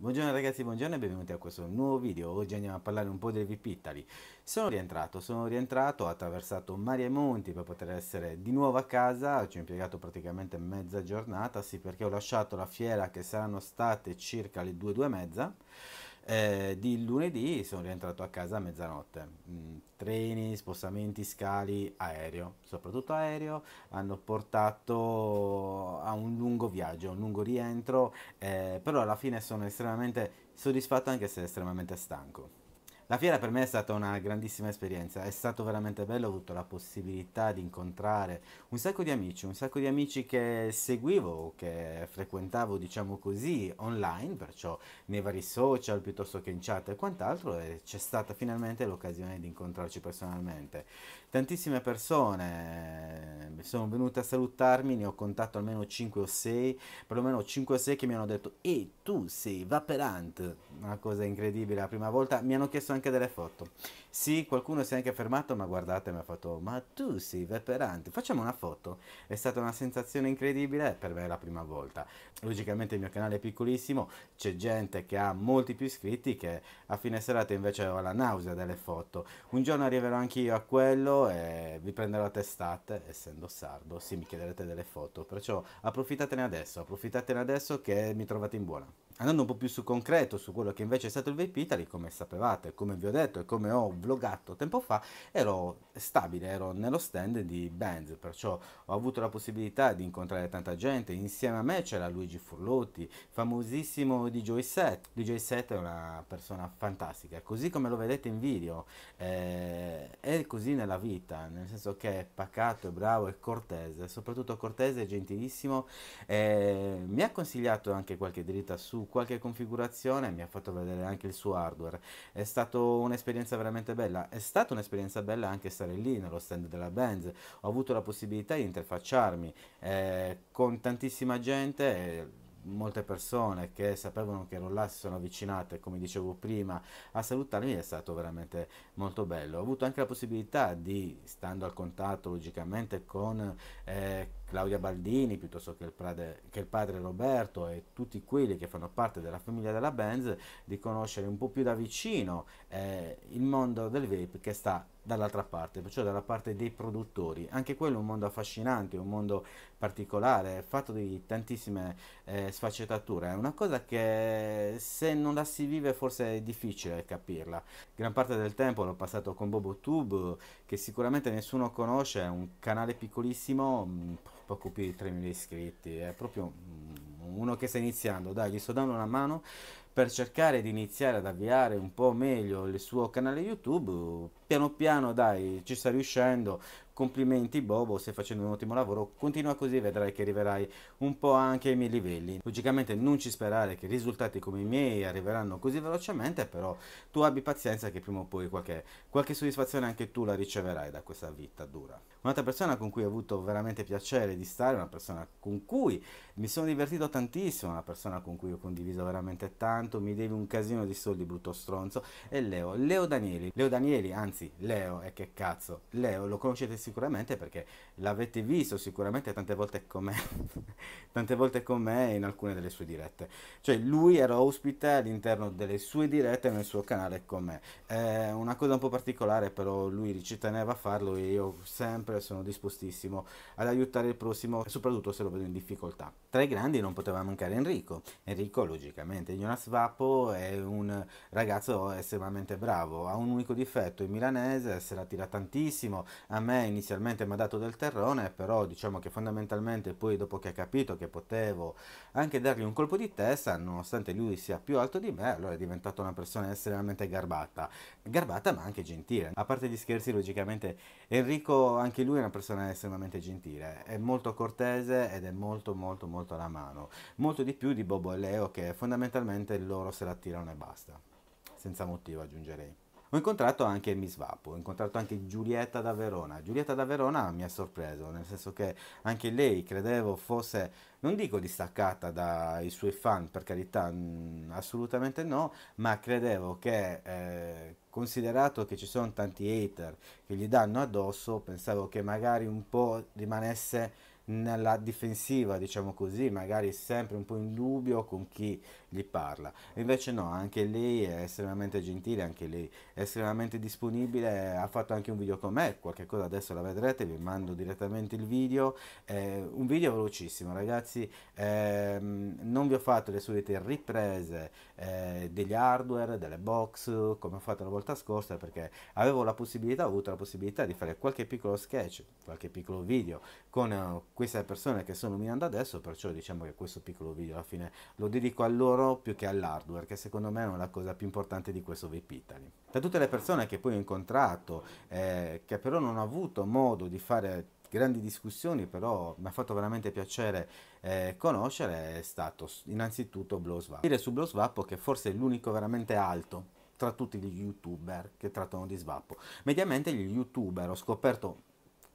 Buongiorno ragazzi, buongiorno e benvenuti a questo nuovo video. Oggi andiamo a parlare un po' del VIP Italy. Sono rientrato, sono rientrato, ho attraversato mari e monti per poter essere di nuovo a casa. Ci ho impiegato praticamente mezza giornata, sì, perché ho lasciato la fiera che saranno state circa le 2, 2 e mezza. Eh, di lunedì sono rientrato a casa a mezzanotte. Mm, treni, spostamenti, scali, aereo, soprattutto aereo, hanno portato viaggio, un lungo rientro, eh, però alla fine sono estremamente soddisfatto anche se estremamente stanco. La fiera per me è stata una grandissima esperienza, è stato veramente bello, ho avuto la possibilità di incontrare un sacco di amici, un sacco di amici che seguivo, che frequentavo diciamo così online, perciò nei vari social piuttosto che in chat e quant'altro e c'è stata finalmente l'occasione di incontrarci personalmente. Tantissime persone sono venuti a salutarmi, ne ho contato almeno 5 o 6, perlomeno 5 o 6 che mi hanno detto e tu sei Vaperant, una cosa incredibile, la prima volta mi hanno chiesto anche delle foto. Sì, qualcuno si è anche fermato, ma guardate, mi ha fatto ma tu sei Vaperant, facciamo una foto. È stata una sensazione incredibile, per me la prima volta. Logicamente il mio canale è piccolissimo, c'è gente che ha molti più iscritti che a fine serata invece ho la nausea delle foto. Un giorno arriverò anch'io a quello e vi prenderò testate, essendo sardo se mi chiederete delle foto. Perciò approfittatene adesso, approfittatene adesso che mi trovate in buona andando un po' più su concreto, su quello che invece è stato il Vape Italy, come sapevate, come vi ho detto e come ho vlogato tempo fa, ero stabile, ero nello stand di Benz, perciò ho avuto la possibilità di incontrare tanta gente, insieme a me c'era Luigi Furlotti, famosissimo DJ Set, DJ Set è una persona fantastica, così come lo vedete in video, eh, è così nella vita, nel senso che è pacato, è bravo, è cortese, soprattutto cortese, e gentilissimo, eh, mi ha consigliato anche qualche dritta su qualche configurazione mi ha fatto vedere anche il suo hardware è stata un'esperienza veramente bella è stata un'esperienza bella anche stare lì nello stand della Benz ho avuto la possibilità di interfacciarmi eh, con tantissima gente eh, molte persone che sapevano che ero là si sono avvicinate, come dicevo prima, a salutarmi è stato veramente molto bello. Ho avuto anche la possibilità di, stando al contatto logicamente con eh, Claudia Baldini, piuttosto che il, prade, che il, padre Roberto e tutti quelli che fanno parte della famiglia della Benz, di conoscere un po' più da vicino eh, il mondo del vape che sta dall'altra parte, perciò dalla parte dei produttori. Anche quello è un mondo affascinante, un mondo particolare, fatto di tantissime eh, sfaccettature. È una cosa che se non la si vive forse è difficile capirla. Gran parte del tempo l'ho passato con BoboTube, che sicuramente nessuno conosce, è un canale piccolissimo, mm, poco più di 3.000 iscritti, è proprio mm, uno che sta iniziando, dai, gli sto dando una mano per cercare di iniziare ad avviare un po' meglio il suo canale YouTube, piano piano dai ci sta riuscendo, Complimenti Bobo, stai facendo un ottimo lavoro, continua così vedrai che arriverai un po' anche ai miei livelli. Logicamente non ci sperare che risultati come i miei arriveranno così velocemente, però tu abbi pazienza che prima o poi qualche, qualche soddisfazione anche tu la riceverai da questa vita dura. Un'altra persona con cui ho avuto veramente piacere di stare, una persona con cui mi sono divertito tantissimo, una persona con cui ho condiviso veramente tanto, mi devi un casino di soldi brutto stronzo, è Leo, Leo Danieli. Leo Danieli, anzi Leo, e che cazzo, Leo lo conoscete sicuramente sicuramente perché l'avete visto sicuramente tante volte con me, tante volte con me in alcune delle sue dirette. Cioè lui era ospite all'interno delle sue dirette nel suo canale con me. È una cosa un po' particolare però lui ci teneva a farlo e io sempre sono dispostissimo ad aiutare il prossimo, soprattutto se lo vedo in difficoltà. Tra i grandi non poteva mancare Enrico. Enrico logicamente, Jonas Vapo è un ragazzo estremamente bravo, ha un unico difetto, il milanese, se la tira tantissimo, a me in inizialmente mi ha dato del terrone, però diciamo che fondamentalmente poi dopo che ha capito che potevo anche dargli un colpo di testa, nonostante lui sia più alto di me, allora è diventata una persona estremamente garbata, garbata ma anche gentile. A parte gli scherzi, logicamente Enrico anche lui è una persona estremamente gentile, è molto cortese ed è molto molto molto alla mano, molto di più di Bobo e Leo che fondamentalmente loro se la tirano e basta, senza motivo aggiungerei. Ho incontrato anche Miss Misvapo, ho incontrato anche Giulietta da Verona. Giulietta da Verona mi ha sorpreso, nel senso che anche lei credevo fosse, non dico distaccata dai suoi fan, per carità, mh, mm, assolutamente no, ma credevo che... Eh, considerato che ci sono tanti hater che gli danno addosso, pensavo che magari un po' rimanesse nella difensiva, diciamo così, magari sempre un po' in dubbio con chi gli parla. Invece no, anche lei è estremamente gentile, anche lei è estremamente disponibile, ha fatto anche un video con me, qualche cosa adesso la vedrete, vi mando direttamente il video, eh, un video velocissimo ragazzi, eh, non vi ho fatto le solite riprese eh, degli hardware, delle box, come ho fatto la volta scorsa, perché avevo la possibilità, ho avuto la possibilità di fare qualche piccolo sketch, qualche piccolo video con eh, queste persone che sono minando adesso, perciò diciamo che questo piccolo video alla fine lo dedico a loro più che all'hardware, che secondo me è la cosa più importante di questo vape Italy. Da tutte le persone che poi ho incontrato, eh, che però non ho avuto modo di fare grandi discussioni, però mi ha fatto veramente piacere eh, conoscere, è stato innanzitutto Blowswap. Dire su Blowswap che forse è l'unico veramente alto tra tutti gli youtuber che trattano di svappo. Mediamente gli youtuber, ho scoperto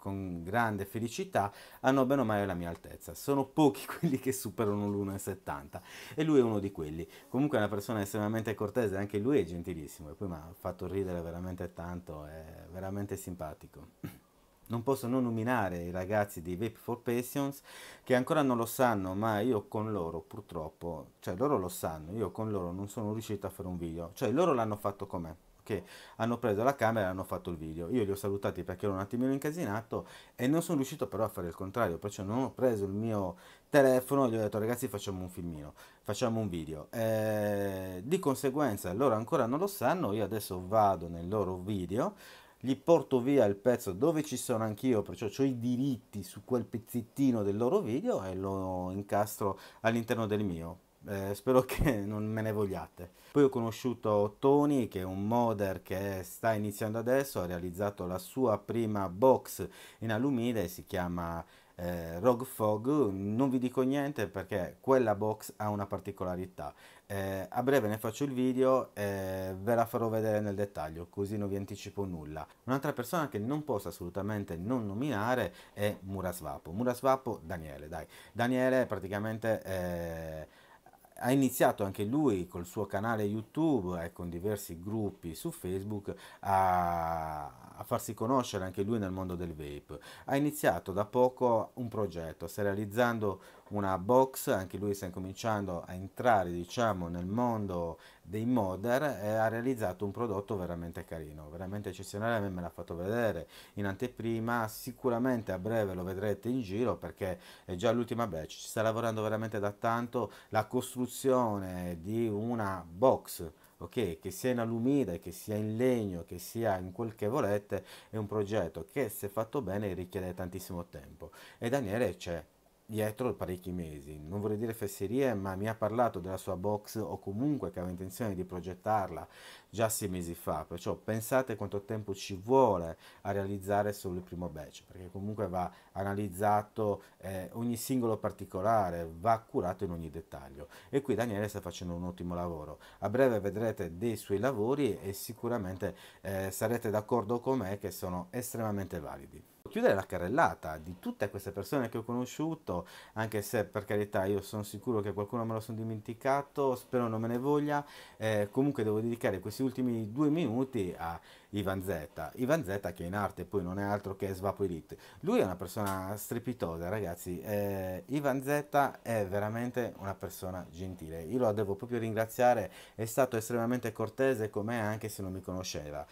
con grande felicità, hanno bene o male la mia altezza. Sono pochi quelli che superano l'1,70 e lui è uno di quelli. Comunque è una persona estremamente cortese, anche lui è gentilissimo e poi mi ha fatto ridere veramente tanto, è veramente simpatico. Non posso non nominare i ragazzi di Vape for Passions che ancora non lo sanno, ma io con loro purtroppo, cioè loro lo sanno, io con loro non sono riuscito a fare un video, cioè loro l'hanno fatto con me che hanno preso la camera e hanno fatto il video. Io li ho salutati perché ero un attimino incasinato e non sono riuscito però a fare il contrario, perciò non ho preso il mio telefono e gli ho detto ragazzi facciamo un filmino, facciamo un video. Eh, di conseguenza loro ancora non lo sanno, io adesso vado nel loro video, gli porto via il pezzo dove ci sono anch'io, perciò ho i diritti su quel pezzettino del loro video e lo incastro all'interno del mio eh, spero che non me ne vogliate. Poi ho conosciuto Tony che è un modder che sta iniziando adesso, ha realizzato la sua prima box in alluminio, si chiama eh, Rogue Fog, non vi dico niente perché quella box ha una particolarità. Eh, a breve ne faccio il video e ve la farò vedere nel dettaglio, così non vi anticipo nulla. Un'altra persona che non posso assolutamente non nominare è Murasvapo. Murasvapo Daniele, dai. Daniele praticamente... Eh, ha iniziato anche lui col suo canale YouTube e eh, con diversi gruppi su Facebook a, a, farsi conoscere anche lui nel mondo del vape. Ha iniziato da poco un progetto, sta realizzando una box, anche lui sta incominciando a entrare diciamo nel mondo dei modder e ha realizzato un prodotto veramente carino, veramente eccezionale, a me me l'ha fatto vedere in anteprima, sicuramente a breve lo vedrete in giro perché è già l'ultima batch, ci sta lavorando veramente da tanto la costruzione di una box Okay, che sia in alumide, che sia in legno, che sia in quel che volete, è un progetto che se fatto bene richiede tantissimo tempo e Daniele c'è dietro parecchi mesi, non vorrei dire fesserie, ma mi ha parlato della sua box o comunque che aveva intenzione di progettarla già sei mesi fa, perciò pensate quanto tempo ci vuole a realizzare solo il primo batch, perché comunque va analizzato eh, ogni singolo particolare, va curato in ogni dettaglio e qui Daniele sta facendo un ottimo lavoro. A breve vedrete dei suoi lavori e sicuramente eh, sarete d'accordo con me che sono estremamente validi chiudere la carrellata di tutte queste persone che ho conosciuto, anche se per carità io sono sicuro che qualcuno me lo sono dimenticato, spero non me ne voglia, eh, comunque devo dedicare questi ultimi due minuti a Ivan Zetta, Ivan Zetta che in arte poi non è altro che Svapo Elite, lui è una persona strepitosa ragazzi, eh, Ivan Zetta è veramente una persona gentile, io lo devo proprio ringraziare, è stato estremamente cortese con me anche se non mi conosceva.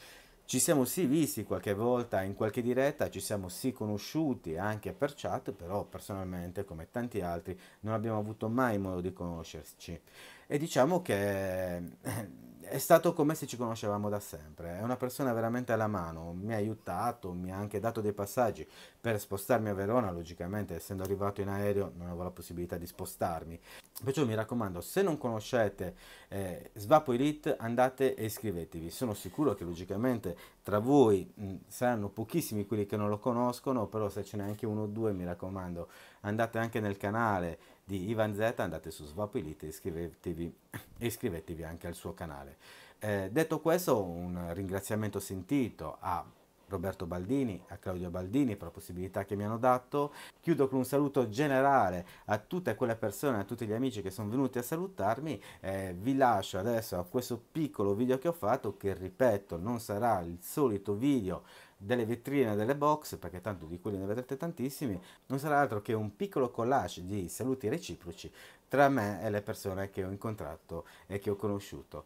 Ci siamo sì visti qualche volta in qualche diretta, ci siamo sì conosciuti anche per chat, però personalmente, come tanti altri, non abbiamo avuto mai modo di conoscerci e diciamo che eh, è stato come se ci conoscevamo da sempre, è una persona veramente alla mano, mi ha aiutato, mi ha anche dato dei passaggi per spostarmi a Verona, logicamente essendo arrivato in aereo non avevo la possibilità di spostarmi, perciò mi raccomando se non conoscete eh, Svapo Elite andate e iscrivetevi, sono sicuro che logicamente tra voi mh, mm, saranno pochissimi quelli che non lo conoscono, però se ce n'è anche uno o due mi raccomando andate anche nel canale di Ivan Z, andate su Svapilit e iscrivetevi, iscrivetevi anche al suo canale. Eh, detto questo, un ringraziamento sentito a Roberto Baldini, a Claudio Baldini per la possibilità che mi hanno dato. Chiudo con un saluto generale a tutte quelle persone, a tutti gli amici che sono venuti a salutarmi. Eh, vi lascio adesso a questo piccolo video che ho fatto, che ripeto non sarà il solito video delle vetrine delle box, perché tanto di quelli ne vedrete tantissimi, non sarà altro che un piccolo collage di saluti reciproci tra me e le persone che ho incontrato e che ho conosciuto.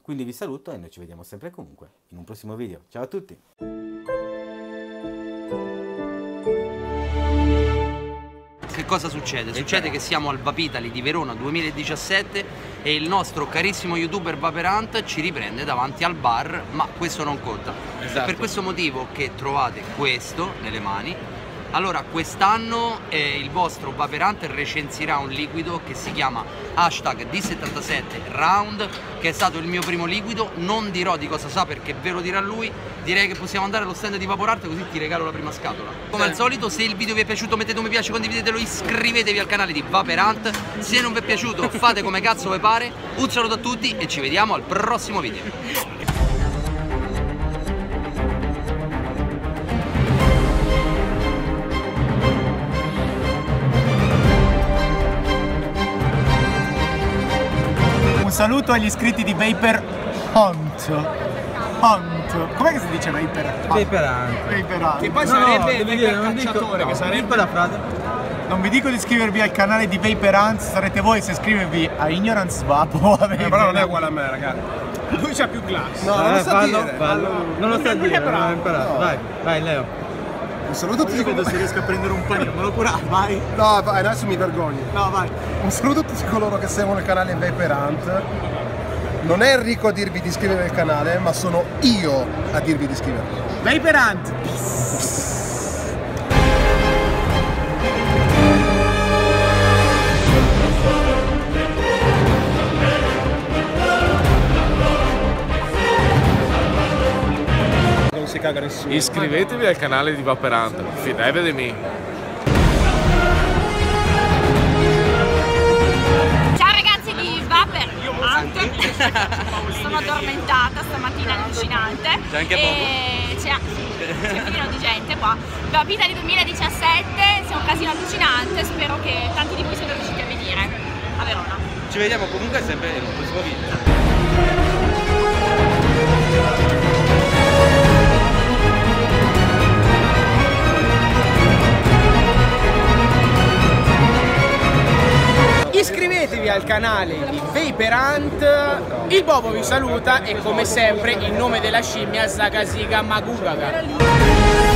Quindi vi saluto e noi ci vediamo sempre comunque in un prossimo video. Ciao a tutti! che cosa succede? Succede che siamo al Vapitali di Verona 2017 e il nostro carissimo youtuber Vaperant ci riprende davanti al bar, ma questo non conta. Esatto. Per questo motivo che trovate questo nelle mani allora, quest'anno eh, il vostro Vaperant recensirà un liquido che si chiama hashtag D77 Round, che è stato il mio primo liquido. Non dirò di cosa sa perché ve lo dirà lui. Direi che possiamo andare allo stand di Vaporart così ti regalo la prima scatola. Come al solito, se il video vi è piaciuto mettete un mi piace, condividetelo, iscrivetevi al canale di Vaporant. Se non vi è piaciuto fate come cazzo vi pare. Un saluto a tutti e ci vediamo al prossimo video. saluto agli iscritti di Vapor Hunt. Hunt. Com'è che si dice Vapor Hunt? Vapor Hunt. Vapor Hunt. Che poi no, sarebbe il dire, cacciatore, dico, che sarebbe... la frase. Non vi dico di iscrivervi al canale di Vapor Hunt, sarete voi se iscrivervi a Ignorance Vapo. Eh, però non è uguale a me, ragazzi. Lui c'ha più classe. No, non, lo eh, so fallo, dire. Fallo. Non lo so dire, non ho imparato. Vai, vai, Leo. Un saluto a tutti. Io vedo se riesco a prendere un panino, me lo cura, vai. No, vai, adesso mi vergogno. No, vai. Un saluto a tutti coloro che seguono il canale Vaporant. Non è Enrico a dirvi di iscrivervi al canale, ma sono io a dirvi di iscrivervi. Vaporant! Peace! si caga nessuno. Iscrivetevi al canale di Vaperante, fidatevi di me. Ciao ragazzi di Vaper Hunter, sono addormentata stamattina allucinante. C'è anche e... C'è un pieno di gente qua. La vita di 2017, siamo un casino allucinante, spero che tanti di voi siano riusciti a venire a Verona. Ci vediamo comunque sempre nel prossimo video. canale di Vaporant. Il Bobo vi saluta e come sempre in nome della scimmia Zagasiga Magugaga.